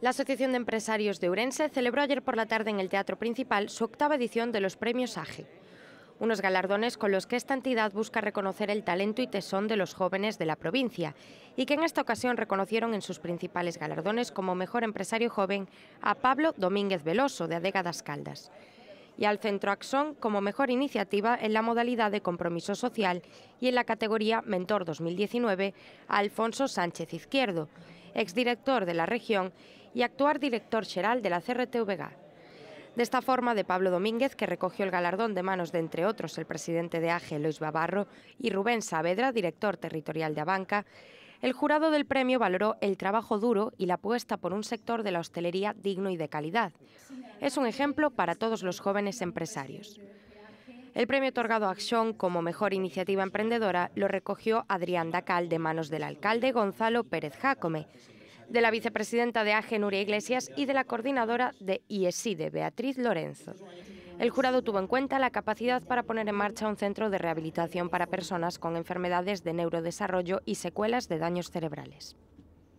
La Asociación de Empresarios de Urense celebró ayer por la tarde en el Teatro Principal su octava edición de los premios AGE, unos galardones con los que esta entidad busca reconocer el talento y tesón de los jóvenes de la provincia, y que en esta ocasión reconocieron en sus principales galardones como mejor empresario joven a Pablo Domínguez Veloso de Adegadas Caldas y al Centro Axón como mejor iniciativa en la modalidad de compromiso social y en la categoría Mentor 2019 a Alfonso Sánchez Izquierdo, exdirector de la región y actuar director general de la CRTVG. De esta forma, de Pablo Domínguez, que recogió el galardón de manos de, entre otros, el presidente de AGE, Luis Babarro, y Rubén Saavedra, director territorial de Abanca, el jurado del premio valoró el trabajo duro y la apuesta por un sector de la hostelería digno y de calidad. Es un ejemplo para todos los jóvenes empresarios. El premio otorgado a Acción como mejor iniciativa emprendedora lo recogió Adrián Dacal de manos del alcalde Gonzalo Pérez Jácome, de la vicepresidenta de AGE, Nuria Iglesias, y de la coordinadora de IESIDE, Beatriz Lorenzo. El jurado tuvo en cuenta la capacidad para poner en marcha un centro de rehabilitación para personas con enfermedades de neurodesarrollo y secuelas de daños cerebrales.